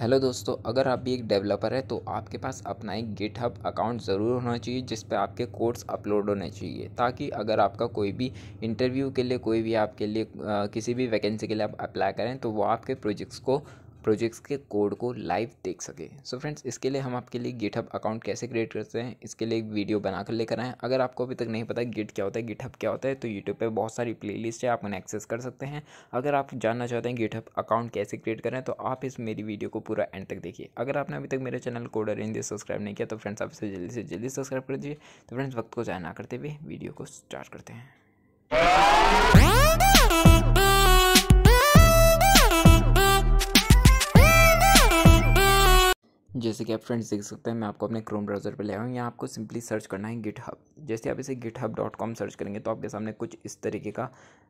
hello दोस्तों अगर आप भी एक डेवलपर है तो आपके पास अपना एक गिट अकाउंट ज़रूर होना चाहिए जिस पर आपके कोर्स अपलोड होने चाहिए ताकि अगर आपका कोई भी इंटरव्यू के लिए कोई भी आपके लिए आ, किसी भी वैकेंसी के लिए आप अप्लाई करें तो वो आपके प्रोजेक्ट्स को प्रोजेक्ट्स के कोड को लाइव देख सके सो so फ्रेंड्स इसके लिए हम आपके लिए गिटहब अकाउंट कैसे क्रिएट करते हैं इसके लिए एक वीडियो बनाकर लेकर आएँ अगर आपको अभी तक नहीं पता गिट क्या होता है गिटहब क्या होता है तो यूट्यूब पर बहुत सारी प्लेलिस्ट है आप उन्हें एक्सेस कर सकते हैं अगर आप जानना चाहते हैं गिटहब अकाउंट कैसे क्रिएट करें तो आप इस मेरी वीडियो को पूरा एंड तक देखिए अगर आपने अभी तक मेरे चैनल कोड हिंदी सब्सक्राइब नहीं किया तो फ्रेंड्स आप इसे जल्दी से जल्दी सब्सक्राइब कर दीजिए तो फ्रेंड्स वक्त को जाना ना करते हुए वीडियो को स्टार्ट करते हैं जैसे कि आप फ्रेंड्स देख सकते हैं मैं आपको अपने क्रोम ब्राउज़र पर ले आया हूँ यहाँ आपको सिंपली सर्च करना है गिट हब जैसे आप इसे GitHub dot com search करेंगे तो आपके सामने कुछ इस तरीके का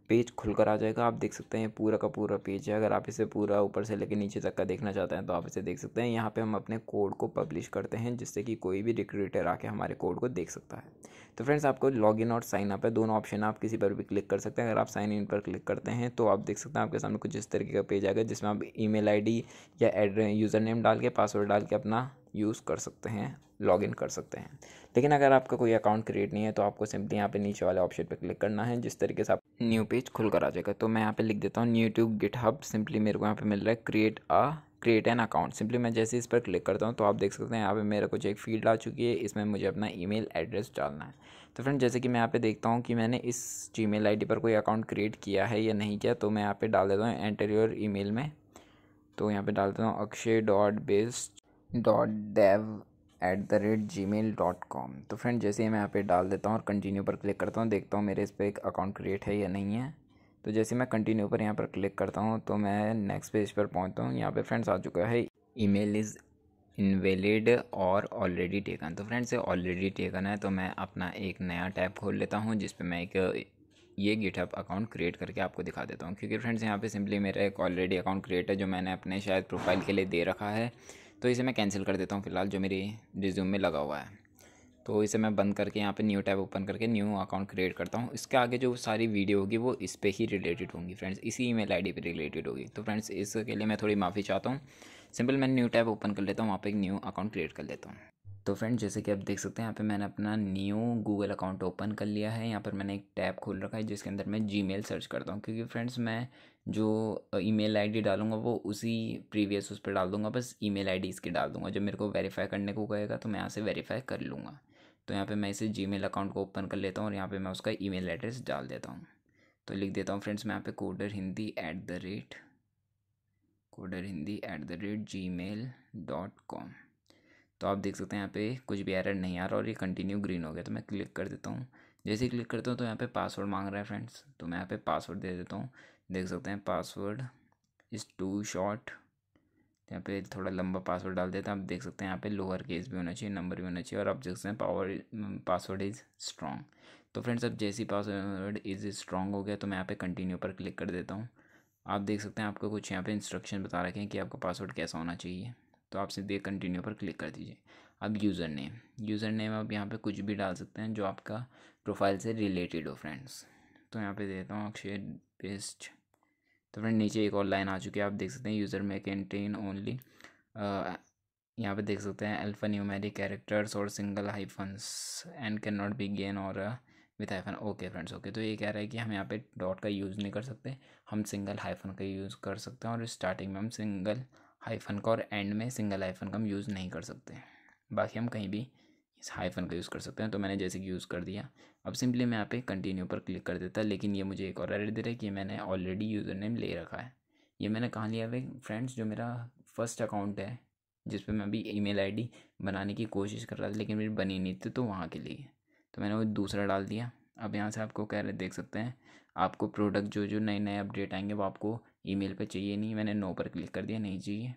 पेज खुलकर आ जाएगा आप देख सकते हैं पूरा का पूरा पेज है अगर आप इसे पूरा ऊपर से लेकर नीचे तक का देखना चाहते हैं तो आप इसे देख सकते हैं यहाँ पर हम अपने कोड को पब्लिश करते हैं जिससे कि कोई भी रिक्रूटर आके हमारे कोड को देख सकता है तो फ्रेंड्स आपको लॉग इन और साइन अप है दोनों ऑप्शन आप किसी पर भी क्लिक कर सकते हैं अगर आप साइन इन पर क्लिक करते हैं तो आप देख सकते हैं आपके सामने कुछ इस तरीके का पेज आएगा जिसमें आप ई मेल या एड्रे यूज़र नेम डाल के पासवर्ड डाल के अपना यूज़ कर सकते हैं लॉग इन कर सकते हैं लेकिन अगर आपका कोई अकाउंट क्रिएट नहीं है तो आपको सिंपली यहाँ पे नीचे वाले ऑप्शन पे क्लिक करना है जिस तरीके से आप न्यू पेज खुल कर आ जाएगा तो मैं यहाँ पे लिख देता हूँ न्यू ट्यूब गिट सिंपली मेरे को यहाँ पे मिल रहा है create a create an account simply मैं जैसे इस पर क्लिक करता हूँ तो आप देख सकते हैं यहाँ पे मेरा कुछ एक फील्ड आ चुकी है इसमें मुझे अपना ईमेल एड्रेस डालना है तो फ्रेंड जैसे कि मैं यहाँ पे देखता हूँ कि मैंने इस आई डी पर कोई अकाउंट क्रिएट किया है या नहीं किया तो मैं यहाँ पे डाल देता हूँ ई मेल में तो यहाँ पे डाल देता हूँ Akshay dot base dot dev at the rate Gmail dot com तो फ्रेंड जैसे ही मैं यहाँ पे डाल देता हूँ और कंटिन्यू पर क्लिक करता हूँ देखता हूँ मेरे इस पर एक अकाउंट क्रिएट है या नहीं है तो जैसे मैं कंटिन्यू पर यहाँ पर क्लिक करता हूँ तो मैं नेक्स्ट पेज पर पहुँचता हूँ यहाँ पर फ्रेंड्स आ चुका है ईमेल इज़ इनवेलिड और ऑलरेडी टेकन तो फ्रेंड्स ये ऑलरेडी टेकन है तो मैं अपना एक नया टैब खोल लेता हूँ जिस पर मैं एक ये गिटअप अकाउंट क्रिएट करके आपको दिखा देता हूँ क्योंकि फ्रेंड्स यहाँ पे सिंपली मेरा एक ऑलरेडी अकाउंट क्रिएट है जो मैंने अपने शायद प्रोफाइल के लिए दे रखा है तो इसे मैं कैंसिल कर देता हूँ फिलहाल जो मेरी रिज्यूम में लगा हुआ है तो इसे मैं बंद करके यहाँ पे न्यू टैब ओपन करके न्यू अकाउंट क्रिएट करता हूँ इसके आगे जो सारी वीडियो होगी वो इस पर ही रिलेटेड होंगी फ्रेंड्स इसी ईमेल आईडी पे रिलेटेड होगी तो फ्रेंड्स इसके लिए मैं थोड़ी माफ़ी चाहता हूँ सिंपल मैं न्यू टैब ओपन कर लेता हूँ वहाँ पर एक न्यू अकाउंट क्रिएट कर लेता हूँ तो फ्रेंड्स जैसे कि आप देख सकते हैं यहाँ पे मैंने अपना न्यू गूगल अकाउंट ओपन कर लिया है यहाँ पर मैंने एक टैब खोल रखा है जिसके अंदर मैं जीमेल सर्च करता हूँ क्योंकि फ्रेंड्स मैं जो ईमेल आईडी डालूंगा वो उसी प्रीवियस उस पर डाल दूंगा बस ईमेल आईडी इसकी डाल दूंगा जब मेरे को वेरीफाई करने को कहेगा तो मैं यहाँ से वेरीफाई कर लूँगा तो यहाँ पे मैं इसे जीमेल अकाउंट को ओपन कर लेता हूँ और यहाँ पे मैं उसका ईमेल एड्रेस डाल देता हूँ तो लिख देता हूँ फ्रेंड्स मैं यहाँ पे coder Hindi at the rate coder Hindi at the rate Gmail dot com तो आप देख सकते हैं यहाँ पे कुछ भी एरर नहीं आ रहा और ये कंटिन्यू ग्रीन हो गया तो मैं क्लिक कर देता हूँ जैसे ही क्लिक करता हूँ तो यहाँ पे पासवर्ड मांग रहा है फ्रेंड्स तो मैं यहाँ पे पासवर्ड दे देता हूँ देख सकते हैं पासवर्ड इज़ टू शॉर्ट यहाँ पे थोड़ा लंबा पासवर्ड डाल देता हैं आप देख सकते हैं यहाँ पे लोअर केस भी होना चाहिए नंबर भी होना चाहिए और आप देख सकते हैं पावर पासवर्ड इज़ स्ट्रॉन्ग तो फ्रेंड्स अब जैसी पासवर्ड इज़ स्ट्रॉन्ग हो गया तो मैं यहाँ पे कंटिन्यू पर क्लिक कर देता हूँ आप देख सकते हैं आपको कुछ यहाँ पे इंस्ट्रक्शन बता रखे हैं कि आपका पासवर्ड कैसा होना चाहिए तो आप सीधे कंटिन्यू पर क्लिक कर दीजिए अब यूज़र नेम यूज़र नेम आप यहाँ पर कुछ भी डाल सकते हैं जो आपका प्रोफाइल से रिलेटेड हो फ्रेंड्स तो यहाँ पर देता हूँ अक्षय पेस्ट तो फ्रेंड नीचे एक और लाइन आ चुकी है आप देख सकते हैं यूज़र में कैंटेन ओनली यहाँ पे देख सकते हैं alphanumeric characters or single hyphens and can not begin or with hyphen okay friends okay तो ये कह रहा है कि हम यहाँ पे डॉट का यूज़ नहीं कर सकते हम सिंगल हाइफन का यूज़ कर सकते हैं और स्टार्टिंग में हम सिंगल हाइफन का और एंड में सिंगल हाइफन का हम यूज़ नहीं कर सकते बाकी हम कहीं भी इस हाइफन का यूज़ कर सकते हैं तो मैंने जैसे कि यूज़ कर दिया अब सिंपली मैं यहाँ पे कंटिन्यू पर क्लिक कर देता लेकिन ये मुझे एक और एडिट दे रहा है कि मैंने ऑलरेडी यूज़र नेम ले रखा है ये मैंने कहाँ लिया हुआ फ्रेंड्स जो मेरा फर्स्ट अकाउंट है जिस पर मैं अभी ई मेल बनाने की कोशिश कर रहा था लेकिन मेरी बनी नहीं थी तो वहाँ के लिए तो मैंने वो दूसरा डाल दिया अब यहाँ से आपको कह रहे देख सकते हैं आपको प्रोडक्ट जो जो नए नए अपडेट आएंगे वो आपको ईमेल पे चाहिए नहीं मैंने नो पर क्लिक कर दिया नहीं चाहिए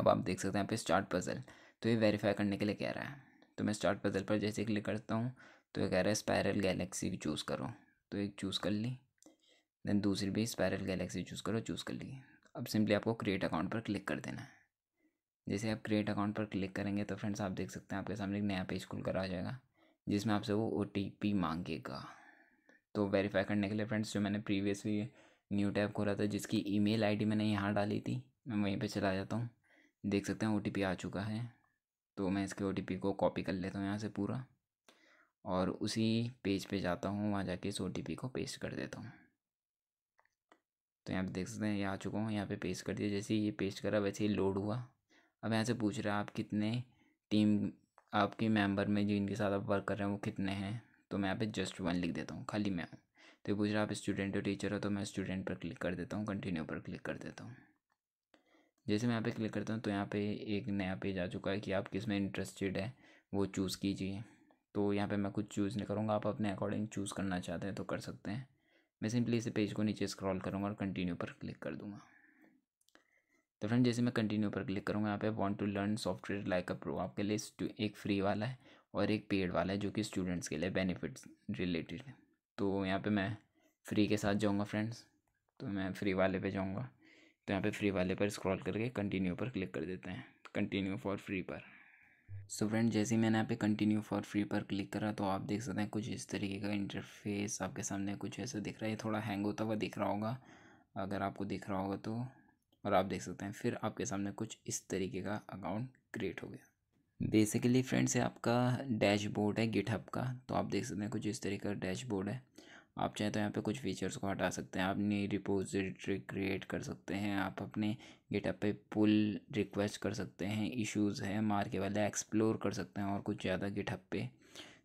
अब आप देख सकते हैं यहाँ पे स्टार्ट पजल तो ये वेरीफाई करने के लिए कह रहा है तो मैं स्टार्ट पजल पर जैसे क्लिक करता हूँ तो ये कह रहा है स्पायरल गैलेक्सी चूज़ करो तो एक चूज़ कर ली देन दूसरी भी स्पायरल गैलेक्सी चूज़ करो चूज़ कर ली अब सिंपली आपको क्रिएट अकाउंट पर क्लिक कर देना है जैसे आप क्रिएट अकाउंट पर क्लिक करेंगे तो फ्रेंड्स आप देख सकते हैं आपके सामने एक नया पेज खुल कर आ जाएगा जिसमें आपसे वो ओ मांगेगा तो वेरीफाई करने के लिए फ्रेंड्स जो मैंने प्रीवियसली न्यू टैब खोला था जिसकी ईमेल आईडी मैंने यहाँ डाली थी मैं वहीं पे चला जाता हूँ देख सकते हैं ओ आ चुका है तो मैं इसके ओ को कॉपी कर लेता हूँ यहाँ से पूरा और उसी पेज पे जाता हूँ वहाँ जाके इस ओ को पेस्ट कर देता हूँ तो यहाँ पे देख सकते हैं ये आ चुका हूँ यहाँ पे पेस्ट कर दिया जैसे ये पेस्ट करा वैसे ही लोड हुआ अब यहाँ से पूछ रहा है आप कितने टीम आपके मेंबर में जो इनके साथ आप वर्क कर रहे हैं वो कितने हैं तो मैं यहाँ पे जस्ट वन लिख देता हूँ खाली मैं तो पूछ रहा आप स्टूडेंट हो टीचर हो तो मैं स्टूडेंट पर क्लिक कर देता हूँ कंटिन्यू पर क्लिक कर देता हूँ जैसे मैं यहाँ पे क्लिक करता हूँ तो यहाँ पे एक नया पेज आ चुका है कि आप किस में इंटरेस्टेड है वो चूज़ कीजिए तो यहाँ पे मैं कुछ चूज़ नहीं करूँगा आप अपने अकॉर्डिंग चूज़ करना चाहते हैं तो कर सकते हैं मैं सिंपली इस पेज को नीचे स्क्रॉल करूँगा और कंटिन्यू पर क्लिक कर दूँगा तो फ्रेंड जैसे मैं कंटिन्यू पर क्लिक करूँगा यहाँ पे want to learn software like a pro आपके लिए एक फ्री वाला है और एक पेड वाला है जो कि स्टूडेंट्स के लिए बेनिफिट्स रिलेटेड तो यहाँ पर मैं फ्री के साथ जाऊँगा फ्रेंड्स तो मैं फ्री वाले पर जाऊँगा तो यहाँ पे फ्री वाले पर स्क्रॉल करके कंटिन्यू पर क्लिक कर देते हैं कंटिन्यू फॉर फ्री पर सो so फ्रेंड जैसे ही मैंने यहाँ पे कंटिन्यू फॉर फ्री पर क्लिक करा तो आप देख सकते हैं कुछ इस तरीके का इंटरफेस आपके सामने कुछ ऐसा दिख रहा है थोड़ा हैंग होता हुआ दिख रहा होगा अगर आपको दिख रहा होगा तो और आप देख सकते हैं फिर आपके सामने कुछ इस तरीके का अकाउंट क्रिएट हो गया बेसिकली फ्रेंड्स ये आपका डैशबोर्ड है गिटहब का तो आप देख सकते हैं कुछ इस तरीके का डैशबोर्ड है आप चाहें तो यहाँ पे कुछ फीचर्स को हटा सकते हैं आप नई रिपोजिटरी क्रिएट कर सकते हैं आप अपने गेटअप पे पुल रिक्वेस्ट कर सकते हैं इश्यूज़ है के वाले एक्सप्लोर कर सकते हैं और कुछ ज़्यादा गेटअप पे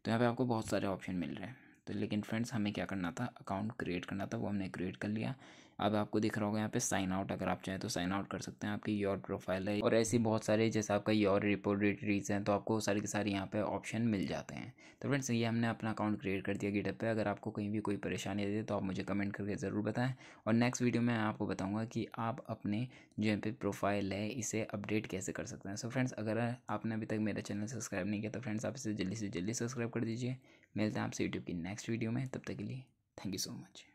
तो यहाँ पे आपको बहुत सारे ऑप्शन मिल रहे हैं तो लेकिन फ्रेंड्स हमें क्या करना था अकाउंट क्रिएट करना था वो हमने क्रिएट कर लिया अब आपको दिख रहा होगा यहाँ पे साइन आउट अगर आप चाहें तो साइन आउट कर सकते हैं आपकी योर प्रोफाइल है और ऐसी बहुत सारे जैसे आपका योर रिपोर्टरीज हैं तो आपको सारे के सारे यहाँ पे ऑप्शन मिल जाते हैं तो फ्रेंड्स ये हमने अपना अकाउंट क्रिएट कर दिया गिटअप पे अगर आपको कहीं भी कोई परेशानी है तो आप मुझे कमेंट करके ज़रूर बताएं और नेक्स्ट वीडियो में आपको बताऊँगा कि आप अपने जो यहाँ पे प्रोफाइल है इसे अपडेट कैसे कर सकते हैं सो फ्रेंड्स अगर आपने अभी तक मेरा चैनल सब्सक्राइब नहीं किया तो फ्रेंड्स आप इसे जल्दी से जल्दी सब्सक्राइब कर दीजिए मिलते हैं आपसे यूट्यूब की नेक्स्ट वीडियो में तब तक के लिए थैंक यू सो मच